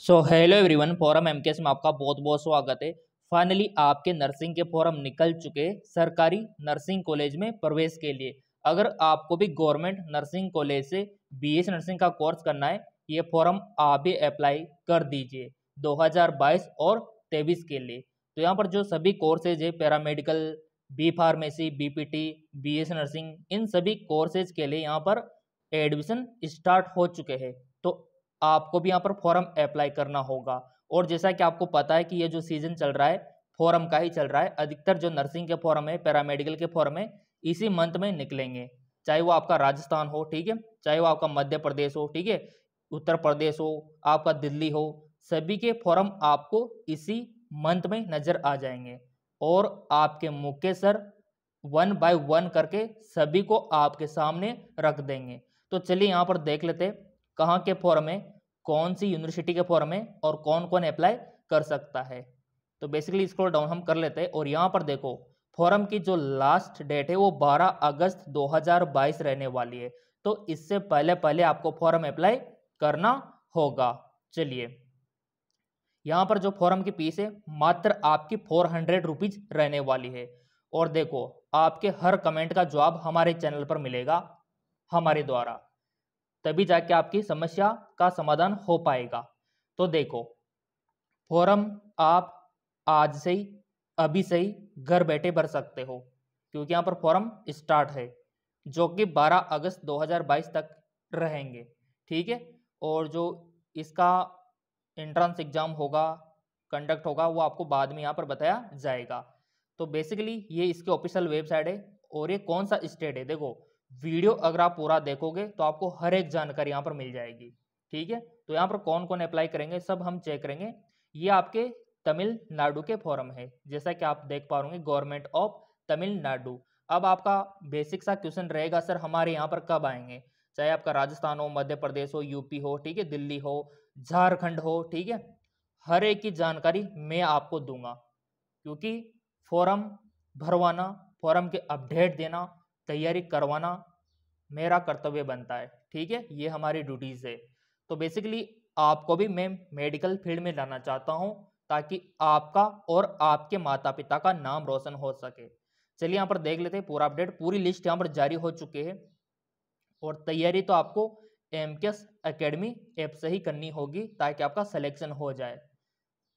सो hello everyone forum MKS में आपका बहुत बहुत स्वागत है फाइनली आपके नर्सिंग के फॉरम निकल चुके सरकारी नर्सिंग कॉलेज में प्रवेश के लिए अगर आपको भी गवर्नमेंट नर्सिंग कॉलेज से बीएस नर्सिंग का कोर्स करना है ये फॉरम आप भी अप्लाई कर दीजिए 2022 और तेईस के लिए तो यहाँ पर जो सभी कोर्सेज है paramedical B pharmacy B BS nursing इन सभी कोर्सेज के लिए यहाँ पर एडमिशन स्टार्ट हो चुके हैं आपको भी यहाँ पर फॉर्म अप्लाई करना होगा और जैसा कि आपको पता है कि ये जो सीजन चल रहा है फॉर्म का ही चल रहा है अधिकतर जो नर्सिंग के फॉर्म है पैरामेडिकल के फॉर्म है इसी मंथ में निकलेंगे चाहे वो आपका राजस्थान हो ठीक है चाहे वो आपका मध्य प्रदेश हो ठीक है उत्तर प्रदेश हो आपका दिल्ली हो सभी के फॉर्म आपको इसी मंथ में नज़र आ जाएंगे और आपके मुख्य सर वन बाय वन करके सभी को आपके सामने रख देंगे तो चलिए यहाँ पर देख लेते कहाँ के फॉर्म है कौन सी यूनिवर्सिटी के फॉर्म है और कौन कौन अप्लाई कर सकता है तो बेसिकली स्क्रॉल डाउन हम कर लेते हैं और यहाँ पर देखो फॉरम की जो लास्ट डेट है वो 12 अगस्त 2022 रहने वाली है तो इससे पहले पहले आपको फॉरम अप्लाई करना होगा चलिए यहाँ पर जो फॉरम की फीस है मात्र आपकी फोर हंड्रेड रुपीज रहने वाली है और देखो आपके हर कमेंट का जवाब हमारे चैनल पर मिलेगा हमारे द्वारा तभी जाके आपकी समस्या का समाधान हो पाएगा तो देखो फॉर्म आप आज से ही अभी से ही घर बैठे भर सकते हो क्योंकि यहाँ पर फॉर्म स्टार्ट है जो कि 12 अगस्त 2022 तक रहेंगे ठीक है और जो इसका एंट्रेंस एग्जाम होगा कंडक्ट होगा वो आपको बाद में यहाँ पर बताया जाएगा तो बेसिकली ये इसके ऑफिशियल वेबसाइट है और ये कौन सा स्टेट है देखो वीडियो अगर आप पूरा देखोगे तो आपको हर एक जानकारी यहाँ पर मिल जाएगी ठीक है तो यहाँ पर कौन कौन अप्लाई करेंगे सब हम चेक करेंगे ये आपके तमिलनाडु के फॉरम है जैसा कि आप देख पा रहे गवर्नमेंट ऑफ तमिलनाडु अब आपका बेसिक सा क्वेश्चन रहेगा सर हमारे यहाँ पर कब आएंगे चाहे आपका राजस्थान हो मध्य प्रदेश हो यूपी हो ठीक है दिल्ली हो झारखंड हो ठीक है हर एक की जानकारी मैं आपको दूंगा क्योंकि फॉरम भरवाना फॉरम के अपडेट देना तैयारी करवाना मेरा कर्तव्य बनता है ठीक है ये हमारी ड्यूटीज़ है तो बेसिकली आपको भी मैं मेडिकल फील्ड में लाना चाहता हूँ ताकि आपका और आपके माता पिता का नाम रोशन हो सके चलिए यहाँ पर देख लेते हैं पूरा अपडेट पूरी लिस्ट यहाँ पर जारी हो चुके हैं और तैयारी तो आपको एम के एस अकेडमी ऐप से ही करनी होगी ताकि आपका सिलेक्शन हो जाए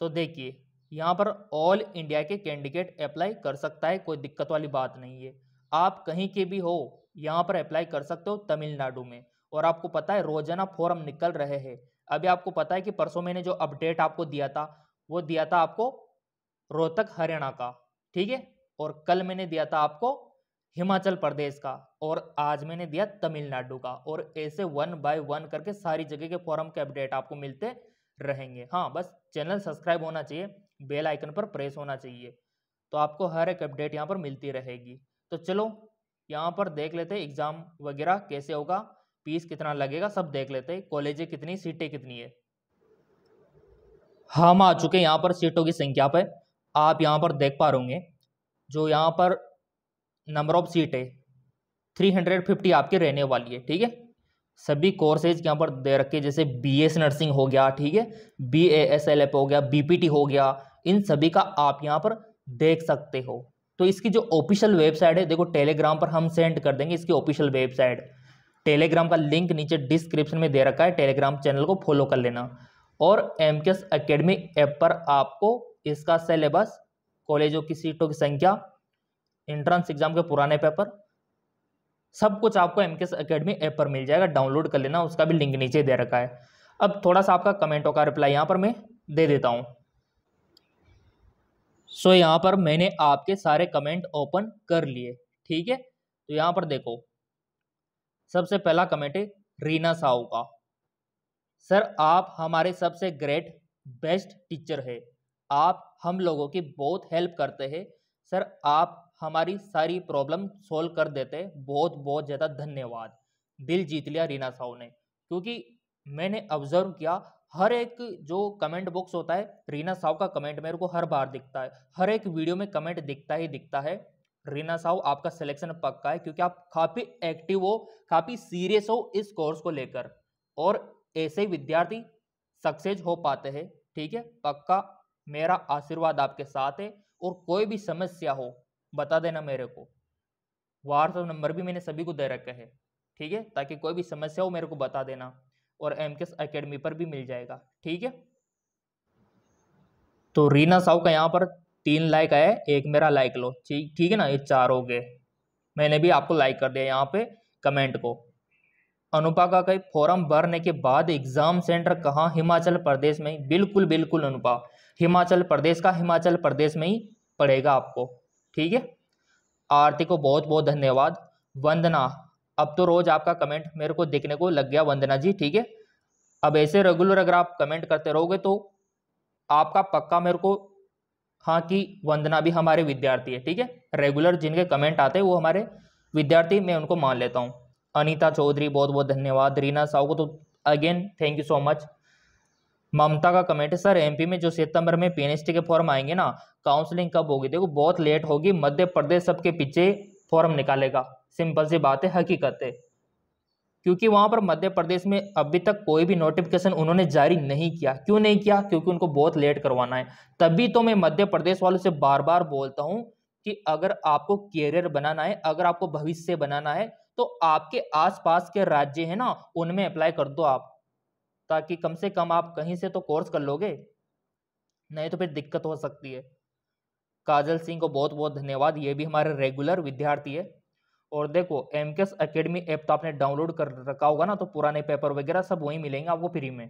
तो देखिए यहाँ पर ऑल इंडिया के कैंडिडेट अप्लाई कर सकता है कोई दिक्कत वाली बात नहीं है आप कहीं के भी हो यहाँ पर अप्लाई कर सकते हो तमिलनाडु में और आपको पता है रोजाना फॉर्म निकल रहे हैं अभी आपको पता है कि परसों मैंने जो अपडेट आपको दिया था वो दिया था आपको रोहतक हरियाणा का ठीक है और कल मैंने दिया था आपको हिमाचल प्रदेश का और आज मैंने दिया तमिलनाडु का और ऐसे वन बाय वन करके सारी जगह के फॉरम के अपडेट आपको मिलते रहेंगे हाँ बस चैनल सब्सक्राइब होना चाहिए बेल आइकन पर प्रेस होना चाहिए तो आपको हर एक अपडेट यहाँ पर मिलती रहेगी तो चलो यहाँ पर देख लेते एग्ज़ाम वगैरह कैसे होगा फीस कितना लगेगा सब देख लेते कॉलेज कितनी सीटें कितनी है हम आ चुके हैं यहाँ पर सीटों की संख्या पर आप यहाँ पर देख पा रहे जो यहाँ पर नंबर ऑफ सीट है थ्री हंड्रेड फिफ्टी आपके रहने वाली है ठीक है सभी कोर्सेज यहाँ पर दे रखे जैसे बी एस नर्सिंग हो गया ठीक है B A S L F हो गया बी पी टी हो गया इन सभी का आप यहाँ पर देख सकते हो तो इसकी जो ऑफिशियल वेबसाइट है देखो टेलीग्राम पर हम सेंड कर देंगे इसकी ऑफिशियल वेबसाइट टेलीग्राम का लिंक नीचे डिस्क्रिप्शन में दे रखा है टेलीग्राम चैनल को फॉलो कर लेना और एम के एस अकेडमी ऐप पर आपको इसका सिलेबस कॉलेजों की सीटों की संख्या इंट्रेंस एग्जाम के पुराने पेपर सब कुछ आपको एम के एस अकेडमी ऐप पर मिल जाएगा डाउनलोड कर लेना उसका भी लिंक नीचे दे रखा है अब थोड़ा सा आपका कमेंटों का रिप्लाई यहाँ पर मैं दे देता हूँ सो so, यहाँ पर मैंने आपके सारे कमेंट ओपन कर लिए ठीक है तो यहाँ पर देखो सबसे पहला कमेंट है रीना साहू का सर आप हमारे सबसे ग्रेट बेस्ट टीचर है आप हम लोगों की बहुत हेल्प करते हैं सर आप हमारी सारी प्रॉब्लम सॉल्व कर देते हैं बहुत बहुत ज़्यादा धन्यवाद दिल जीत लिया रीना साहू ने क्योंकि मैंने ऑब्जर्व किया हर एक जो कमेंट बॉक्स होता है रीना साहु का कमेंट मेरे को हर बार दिखता है हर एक वीडियो में कमेंट दिखता ही दिखता है रीना साहु आपका सिलेक्शन पक्का है क्योंकि आप काफ़ी एक्टिव हो काफ़ी सीरियस हो इस कोर्स को लेकर और ऐसे विद्यार्थी सक्सेस हो पाते हैं ठीक है पक्का मेरा आशीर्वाद आपके साथ है और कोई भी समस्या हो बता देना मेरे को व्हाट्सअप नंबर भी मैंने सभी को दे रखे है ठीक है ताकि कोई भी समस्या हो मेरे को बता देना और एम के अकेडमी पर भी मिल जाएगा ठीक है तो रीना साहू का यहाँ पर तीन लाइक आए एक मेरा लाइक लो ठीक ठीक है ना ये चार हो गए मैंने भी आपको लाइक कर दिया यहाँ पे कमेंट को अनुपा का कई फॉर्म भरने के बाद एग्ज़ाम सेंटर कहाँ हिमाचल प्रदेश में ही बिल्कुल बिल्कुल अनुपा हिमाचल प्रदेश का हिमाचल प्रदेश में ही पड़ेगा आपको ठीक है आरती को बहुत बहुत धन्यवाद वंदना अब तो रोज आपका कमेंट मेरे को देखने को लग गया वंदना जी ठीक है अब ऐसे रेगुलर अगर आप कमेंट करते रहोगे तो आपका पक्का मेरे को हाँ कि वंदना भी हमारे विद्यार्थी है ठीक है रेगुलर जिनके कमेंट आते हैं वो हमारे विद्यार्थी मैं उनको मान लेता हूँ अनीता चौधरी बहुत बहुत धन्यवाद रीना साहू को तो again thank you so much Mamta का कमेंट है सर एमपी में जो सितंबर में पीएनएसटी के फॉर्म आएंगे ना काउंसलिंग कब होगी देखो बहुत लेट होगी मध्य प्रदेश सबके पीछे फॉर्म निकालेगा सिंपल सी बात है हकीकत है क्योंकि वहाँ पर मध्य प्रदेश में अभी तक कोई भी नोटिफिकेशन उन्होंने जारी नहीं किया क्यों नहीं किया क्योंकि उनको बहुत लेट करवाना है तभी तो मैं मध्य प्रदेश वालों से बार बार बोलता हूँ कि अगर आपको कैरियर बनाना है अगर आपको भविष्य बनाना है तो आपके आसपास के राज्य हैं ना उनमें अप्लाई कर दो आप ताकि कम से कम आप कहीं से तो कोर्स कर लोगे नहीं तो फिर दिक्कत हो सकती है काजल सिंह को बहुत बहुत धन्यवाद ये भी हमारे रेगुलर विद्यार्थी है और देखो एम के एस अकेडमी ऐप तो आपने डाउनलोड कर रखा होगा ना तो पुराने पेपर वगैरह सब वहीं मिलेंगे आपको फ्री में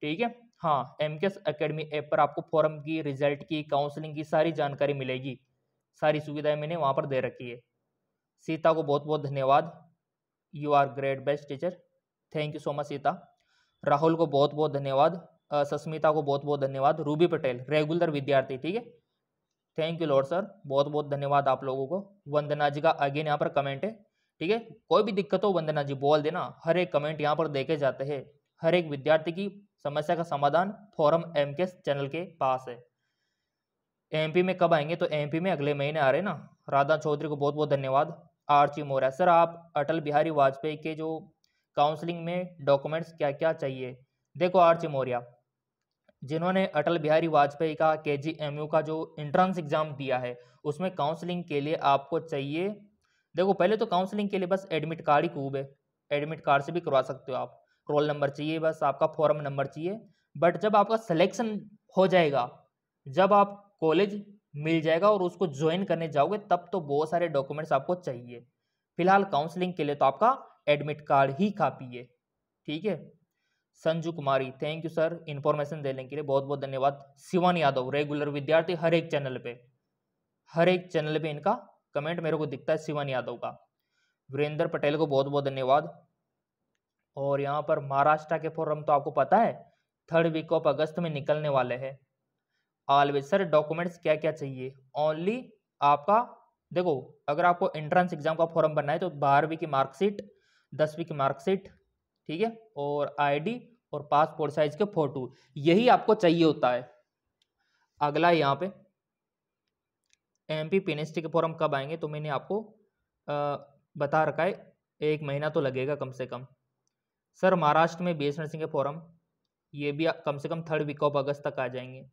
ठीक है हाँ एम के एस अकेडमी ऐप पर आपको फॉर्म की रिजल्ट की काउंसलिंग की सारी जानकारी मिलेगी सारी सुविधाएं मैंने वहाँ पर दे रखी है सीता को बहुत बहुत धन्यवाद you are great best teacher thank you so much Sita Rahul को बहुत बहुत धन्यवाद सस्मिता को बहुत बहुत धन्यवाद रूबी पटेल रेगुलर विद्यार्थी ठीक है थैंक यू लॉर्ड सर बहुत बहुत धन्यवाद आप लोगों को वंदना जी का अगेन यहाँ पर कमेंट है ठीक है कोई भी दिक्कत हो वंदना जी बोल देना हर एक कमेंट यहाँ पर देखे जाते हैं हर एक विद्यार्थी की समस्या का समाधान फोरम एम के चैनल के पास है पी में कब आएंगे तो पी में अगले महीने आ रहे ना राधा चौधरी को बहुत बहुत धन्यवाद आरची मोरा सर आप अटल बिहारी वाजपेयी के जो काउंसलिंग में डॉक्यूमेंट्स क्या क्या चाहिए देखो आरची मौर्या जिन्होंने अटल बिहारी वाजपेयी का के का जो इंट्रेंस एग्ज़ाम दिया है उसमें काउंसलिंग के लिए आपको चाहिए देखो पहले तो काउंसलिंग के लिए बस एडमिट कार्ड ही खूब है एडमिट कार्ड से भी करवा सकते हो आप रोल नंबर चाहिए बस आपका फॉर्म नंबर चाहिए बट जब आपका सिलेक्शन हो जाएगा जब आप कॉलेज मिल जाएगा और उसको ज्वाइन करने जाओगे तब तो बहुत सारे डॉक्यूमेंट्स आपको चाहिए फिलहाल काउंसलिंग के लिए तो आपका एडमिट कार्ड ही काफ़ी है ठीक है Sanju Kumari thank you sir information देने के लिए बहुत बहुत धन्यवाद शिवान यादव रेगुलर विद्यार्थी हर एक चैनल पे हर एक चैनल पे इनका कमेंट मेरे को दिखता है शिवान यादव का वीरेंद्र पटेल को बहुत बहुत धन्यवाद और यहाँ पर महाराष्ट्र के फोरम तो आपको पता है थर्ड वीक ऑफ अगस्त में निकलने वाले है ऑलवेज सर डॉक्यूमेंट्स क्या क्या चाहिए ओनली आपका देखो अगर आपको एंट्रेंस एग्जाम का फॉर्म बनना है तो बारहवीं की मार्कशीट दसवीं की मार्कशीट ठीक है और आईडी और पासपोर्ट साइज के फोटो यही आपको चाहिए होता है अगला यहाँ पे एम पी पेनिस्टी के फॉर्म कब आएंगे तो मैंने आपको आ, बता रखा है एक महीना तो लगेगा कम से कम सर महाराष्ट्र में बी एस नर्सिंग के फॉर्म ये भी कम से कम थर्ड वीक ऑफ अगस्त तक आ जाएंगे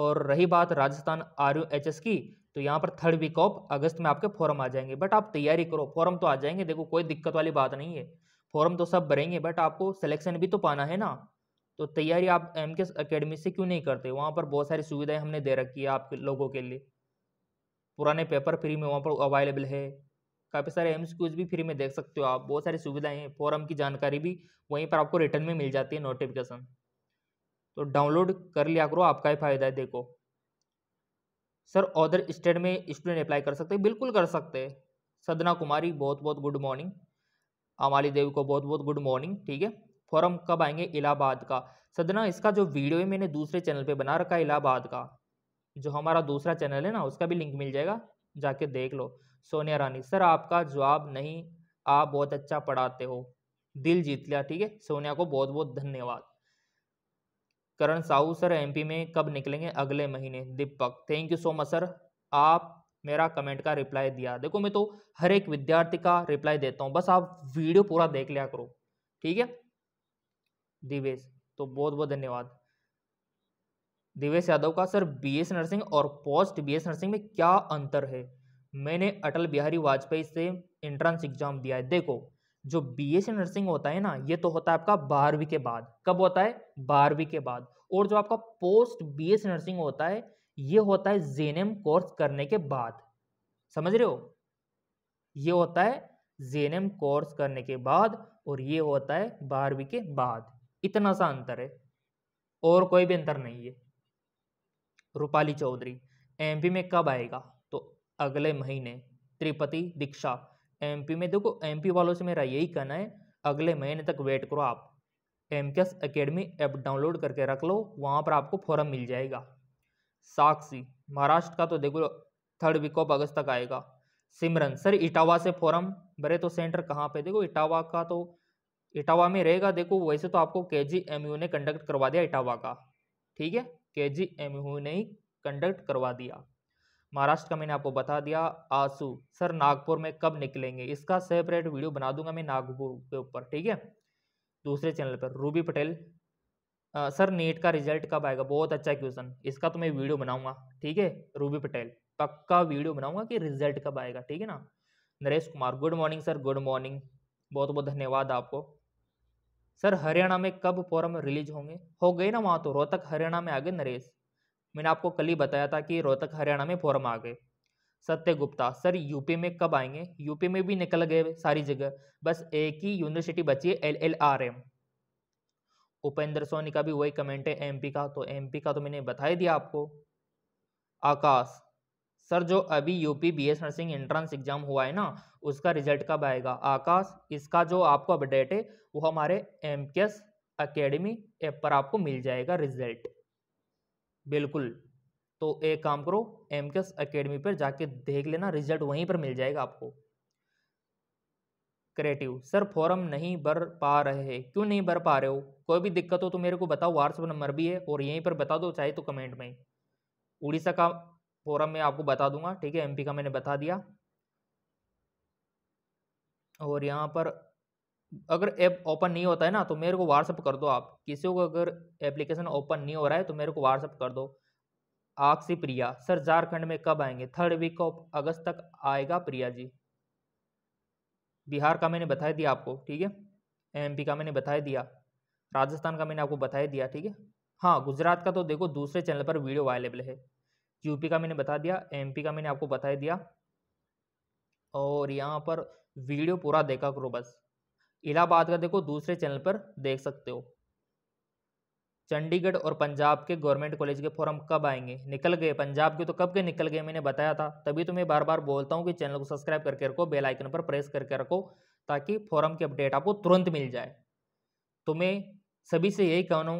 और रही बात Rajasthan R U H S की तो यहाँ पर थर्ड वीक ऑफ अगस्त में आपके फॉर्म आ जाएंगे बट आप तैयारी करो फॉर्म तो आ जाएंगे देखो कोई दिक्कत वाली बात नहीं है फॉर्म तो सब भरेंगे बट आपको सिलेक्शन भी तो पाना है ना तो तैयारी आप एम के अकेडमी से क्यों नहीं करते वहाँ पर बहुत सारी सुविधाएं हमने दे रखी है आप लोगों के लिए पुराने पेपर फ्री में वहाँ पर अवेलेबल है काफ़ी सारे एम्स क्यूज भी फ्री में देख सकते हो आप बहुत सारी सुविधाएं हैं फॉरम की जानकारी भी वहीं पर आपको रिटर्न में मिल जाती है नोटिफिकेशन तो डाउनलोड कर लिया करो आपका ही फायदा है देखो सर अदर स्टेट में स्टूडेंट अप्लाई कर सकते हैं बिल्कुल कर सकते हैं सदना कुमारी बहुत बहुत गुड मॉर्निंग अमाली देवी को बहुत बहुत गुड मॉर्निंग ठीक है फॉरम कब आएंगे इलाहाबाद का सदना इसका जो वीडियो है मैंने दूसरे चैनल पे बना रखा है इलाहाबाद का जो हमारा दूसरा चैनल है ना उसका भी लिंक मिल जाएगा जाके देख लो सोनिया रानी सर आपका जवाब नहीं आप बहुत अच्छा पढ़ाते हो दिल जीत लिया ठीक है सोनिया को बहुत बहुत धन्यवाद करण साहू सर एमपी में कब निकलेंगे अगले महीने Deepak thank you so much sir आप मेरा कमेंट का रिप्लाई दिया देखो मैं तो हर एक विद्यार्थी का रिप्लाई देता हूँ बस आप वीडियो पूरा देख लिया करो ठीक है दिवेश तो बहुत बहुत धन्यवाद दिवेश यादव का सर बीएस नर्सिंग और पोस्ट बीएस नर्सिंग में क्या अंतर है मैंने अटल बिहारी वाजपेयी से एंट्रेंस एग्जाम दिया है देखो जो बीएस नर्सिंग होता है ना ये तो होता है आपका बारहवीं के बाद कब होता है बारहवीं के बाद और जो आपका पोस्ट बीएस नर्सिंग होता है ये होता है जेनेम कोर्स करने के बाद समझ रहे हो ये होता है जेनेम कोर्स करने के बाद और ये होता है बारहवीं के बाद इतना सा अंतर है और कोई भी अंतर नहीं है रूपाली चौधरी एमपी में कब आएगा तो अगले महीने त्रिपति दीक्षा एमपी में देखो एमपी वालों से मेरा यही कहना है अगले महीने तक वेट करो आप एम के एस अकेडमी ऐप डाउनलोड करके रख लो वहाँ पर आपको फॉर्म मिल जाएगा साक्षी महाराष्ट्र का तो देखो थर्ड वीक ऑफ अगस्त तक आएगा सिमरन सर इटावा से फॉरम भरे तो सेंटर कहाँ पे देखो इटावा का तो इटावा में रहेगा देखो वैसे तो आपको के जी एम यू ने कंडक्ट करवा दिया इटावा का ठीक है के जी एम यू ने ही कंडक्ट करवा दिया महाराष्ट्र का मैंने आपको बता दिया आंसू सर नागपुर में कब निकलेंगे इसका सेपरेट वीडियो बना दूंगा मैं नागपुर के ऊपर ठीक है दूसरे चैनल पर रूबी पटेल आ, सर नेट का रिजल्ट कब आएगा बहुत अच्छा क्वेश्चन इसका तो मैं वीडियो बनाऊंगा ठीक है रूबी पटेल पक्का वीडियो बनाऊंगा कि रिजल्ट कब आएगा ठीक है ना Naresh Kumar good morning sir good morning बहुत बहुत धन्यवाद आपको सर हरियाणा में कब फॉर्म रिलीज होंगे हो गए ना वहाँ तो रोहतक हरियाणा में आ गए नरेश मैंने आपको कल ही बताया था कि रोहतक हरियाणा में फॉर्म आ गए सत्य गुप्ता सर यूपी में कब आएंगे यूपी में भी निकल गए सारी जगह बस एक ही यूनिवर्सिटी बची है L L R M Upendra Soni का भी वही कमेंट है एमपी का तो एमपी का तो मैंने बताई दिया आपको आकाश सर जो अभी UP BS nursing entrance exam हुआ है ना उसका रिजल्ट कब आएगा आकाश इसका जो आपको अपडेट है वो हमारे एम के एस अकेडमी ऐप पर आपको मिल जाएगा रिजल्ट बिल्कुल तो एक काम करो एम के एस अकेडमी पर जाके देख लेना रिजल्ट वहीं पर मिल जाएगा आपको क्रिएटिव सर फॉर्म नहीं भर पा रहे हैं क्यों नहीं भर पा रहे हो कोई भी दिक्कत हो तो मेरे को बताओ व्हाट्सअप नंबर भी है और यहीं पर बता दो चाहे तो कमेंट में उड़ीसा का फॉरम मैं आपको बता दूंगा ठीक है एमपी का मैंने बता दिया और यहाँ पर अगर ऐप ओपन नहीं होता है ना तो मेरे को व्हाट्सअप कर दो आप किसी को अगर एप्लीकेशन ओपन नहीं हो रहा है तो मेरे को व्हाट्सअप कर दो आग प्रिया सर झारखंड में कब आएंगे थर्ड वीक ऑफ अगस्त तक आएगा प्रिया जी बिहार का मैंने बताया दिया आपको ठीक है एम का मैंने बताया दिया राजस्थान का मैंने आपको बताया दिया ठीक है हाँ गुजरात का तो देखो दूसरे चैनल पर वीडियो अवेलेबल है यूपी का मैंने बता दिया एमपी का मैंने आपको बताया दिया और यहाँ पर वीडियो पूरा देखा करो बस इलाहाबाद का देखो दूसरे चैनल पर देख सकते हो चंडीगढ़ और पंजाब के गवर्नमेंट कॉलेज के फॉर्म कब आएंगे निकल गए पंजाब के तो कब के निकल गए मैंने बताया था तभी तो मैं बार बार बोलता हूँ कि चैनल को सब्सक्राइब करके रखो बेल आइकन पर प्रेस करके रखो ताकि फॉर्म की अपडेट आपको तुरंत मिल जाए तो मैं सभी से यही कहना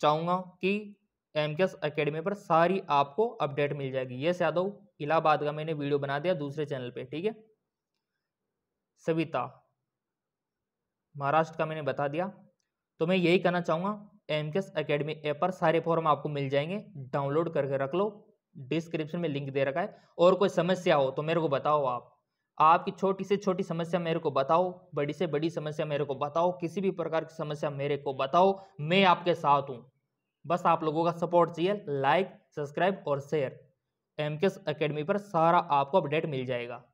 चाहूँगा कि एम के अकेडमी पर सारी आपको अपडेट मिल जाएगी यस यादव इलाहाबाद का मैंने वीडियो बना दिया दूसरे चैनल पर ठीक है सविता महाराष्ट्र का मैंने बता दिया तो मैं यही कहना चाहूँगा एम के एस अकेडमी ऐप पर सारे फॉर्म आपको मिल जाएंगे डाउनलोड करके रख लो डिस्क्रिप्शन में लिंक दे रखा है और कोई समस्या हो तो मेरे को बताओ आप आपकी छोटी से छोटी समस्या मेरे को बताओ बड़ी से बड़ी समस्या मेरे को बताओ किसी भी प्रकार की समस्या मेरे को बताओ मैं आपके साथ हूँ बस आप लोगों का सपोर्ट चाहिए लाइक सब्सक्राइब और शेयर एम के अकेडमी पर सारा आपको अपडेट मिल जाएगा